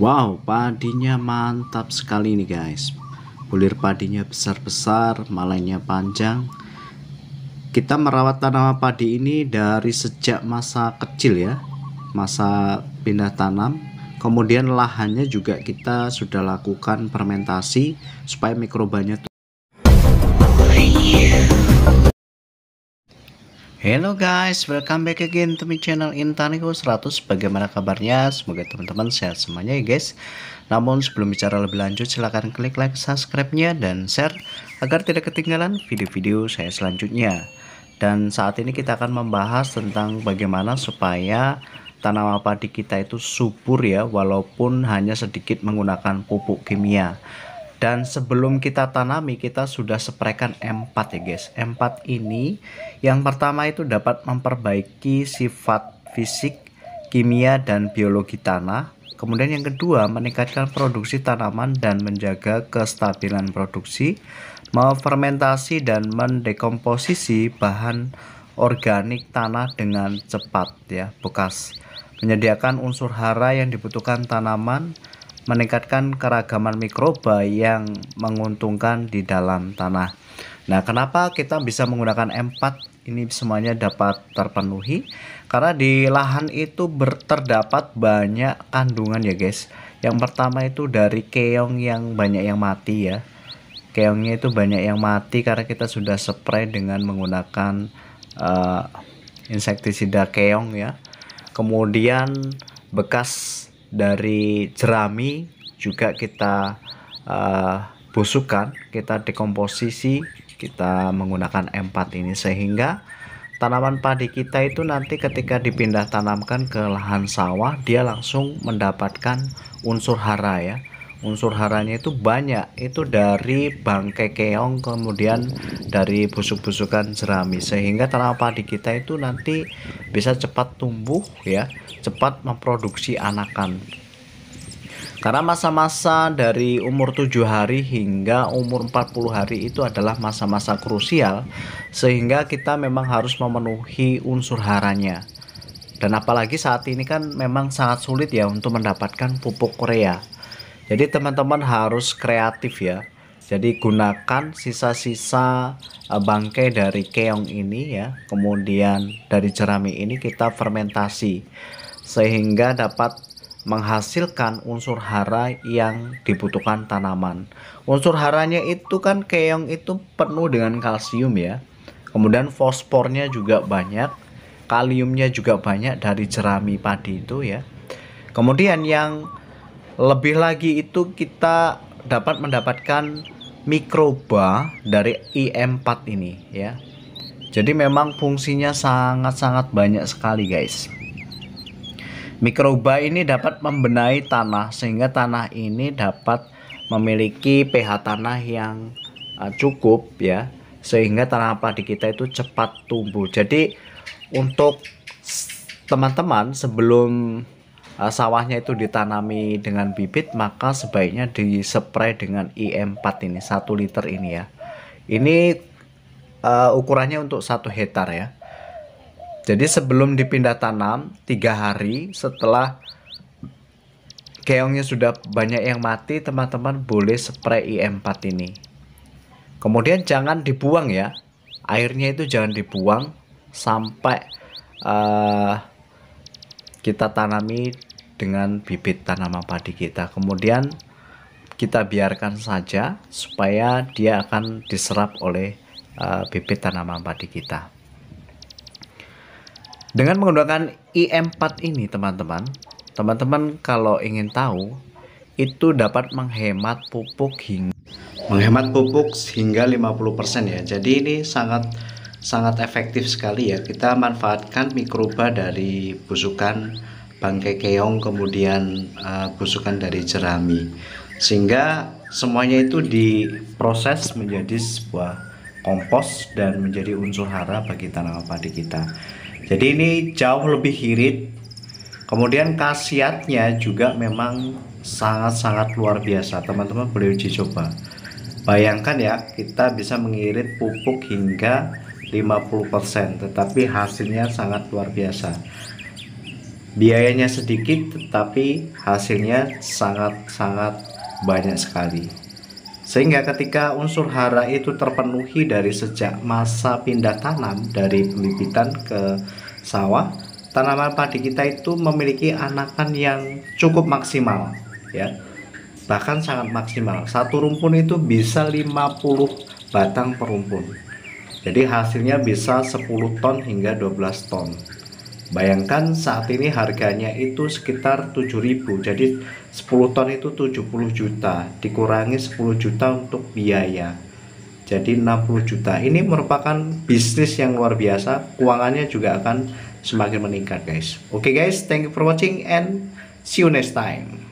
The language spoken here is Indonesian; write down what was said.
Wow, padinya mantap sekali nih guys. Bulir padinya besar-besar, malainya panjang. Kita merawat tanaman padi ini dari sejak masa kecil ya. Masa pindah tanam, kemudian lahannya juga kita sudah lakukan fermentasi supaya mikrobanya Hello guys, welcome back again to my channel Intaniku 100 Bagaimana kabarnya? Semoga teman-teman sehat semuanya ya guys Namun sebelum bicara lebih lanjut silahkan klik like, subscribe-nya, dan share Agar tidak ketinggalan video-video saya selanjutnya Dan saat ini kita akan membahas tentang bagaimana supaya tanaman padi kita itu subur ya Walaupun hanya sedikit menggunakan pupuk kimia dan sebelum kita tanami kita sudah seprekan M4 ya guys M4 ini yang pertama itu dapat memperbaiki sifat fisik kimia dan biologi tanah kemudian yang kedua meningkatkan produksi tanaman dan menjaga kestabilan produksi memfermentasi dan mendekomposisi bahan organik tanah dengan cepat ya bekas menyediakan unsur hara yang dibutuhkan tanaman meningkatkan keragaman mikroba yang menguntungkan di dalam tanah. Nah, kenapa kita bisa menggunakan M4? Ini semuanya dapat terpenuhi karena di lahan itu terdapat banyak kandungan ya, guys. Yang pertama itu dari keong yang banyak yang mati ya. Keongnya itu banyak yang mati karena kita sudah spray dengan menggunakan uh, insektisida keong ya. Kemudian bekas dari jerami juga kita uh, eh, busukan, kita dekomposisi, kita menggunakan M4 ini sehingga tanaman padi kita itu nanti ketika dipindah tanamkan ke lahan sawah dia langsung mendapatkan unsur hara ya unsur haranya itu banyak itu dari bangkai keong kemudian dari busuk-busukan jerami sehingga tanaman padi kita itu nanti bisa cepat tumbuh ya cepat memproduksi anakan karena masa-masa dari umur 7 hari hingga umur 40 hari itu adalah masa-masa krusial sehingga kita memang harus memenuhi unsur haranya. Dan apalagi saat ini kan memang sangat sulit ya untuk mendapatkan pupuk Korea. Jadi teman-teman harus kreatif ya. Jadi gunakan sisa-sisa eh, bangkai dari keong ini ya. Kemudian dari jerami ini kita fermentasi sehingga dapat menghasilkan unsur hara yang dibutuhkan tanaman. Unsur haranya itu kan keong itu penuh dengan kalsium ya. Kemudian fosfornya juga banyak, kaliumnya juga banyak dari jerami padi itu ya. Kemudian yang lebih lagi itu kita dapat mendapatkan mikroba dari IM4 ini ya. Jadi memang fungsinya sangat-sangat banyak sekali guys. Mikroba ini dapat membenahi tanah sehingga tanah ini dapat memiliki pH tanah yang eh, cukup ya sehingga tanah padi kita itu cepat tumbuh. Jadi untuk teman-teman sebelum Eh, sawahnya itu ditanami dengan bibit maka sebaiknya dispray dengan IM4 ini 1 liter ini ya ini uh, ukurannya untuk satu hektar ya jadi sebelum dipindah tanam tiga hari setelah keongnya sudah banyak yang mati teman-teman boleh spray IM4 ini kemudian jangan dibuang ya airnya itu jangan dibuang sampai uh, kita tanami dengan bibit tanaman padi kita. Kemudian kita biarkan saja supaya dia akan diserap oleh uh, bibit tanaman padi kita. Dengan menggunakan IM4 ini, teman-teman, teman-teman kalau ingin tahu itu dapat menghemat pupuk hingga menghemat pupuk hingga 50% ya. Jadi ini sangat sangat efektif sekali ya. Kita manfaatkan mikroba dari busukan bangkai keong kemudian uh, busukan dari jerami. Sehingga semuanya itu diproses menjadi sebuah kompos dan menjadi unsur hara bagi tanaman padi kita. Jadi ini jauh lebih irit. Kemudian khasiatnya juga memang sangat-sangat luar biasa. Teman-teman boleh uji coba. Bayangkan ya, kita bisa mengirit pupuk hingga 50% tetapi hasilnya sangat luar biasa biayanya sedikit tetapi hasilnya sangat-sangat banyak sekali sehingga ketika unsur hara itu terpenuhi dari sejak masa pindah tanam dari pembibitan ke sawah tanaman padi kita itu memiliki anakan yang cukup maksimal ya bahkan sangat maksimal satu rumpun itu bisa 50 batang per rumpun jadi hasilnya bisa 10 ton hingga 12 ton. Bayangkan saat ini harganya itu sekitar 7000 Jadi 10 ton itu 70 juta Dikurangi 10 juta untuk biaya Jadi 60 juta Ini merupakan bisnis yang luar biasa Keuangannya juga akan semakin meningkat guys Oke okay guys, thank you for watching and see you next time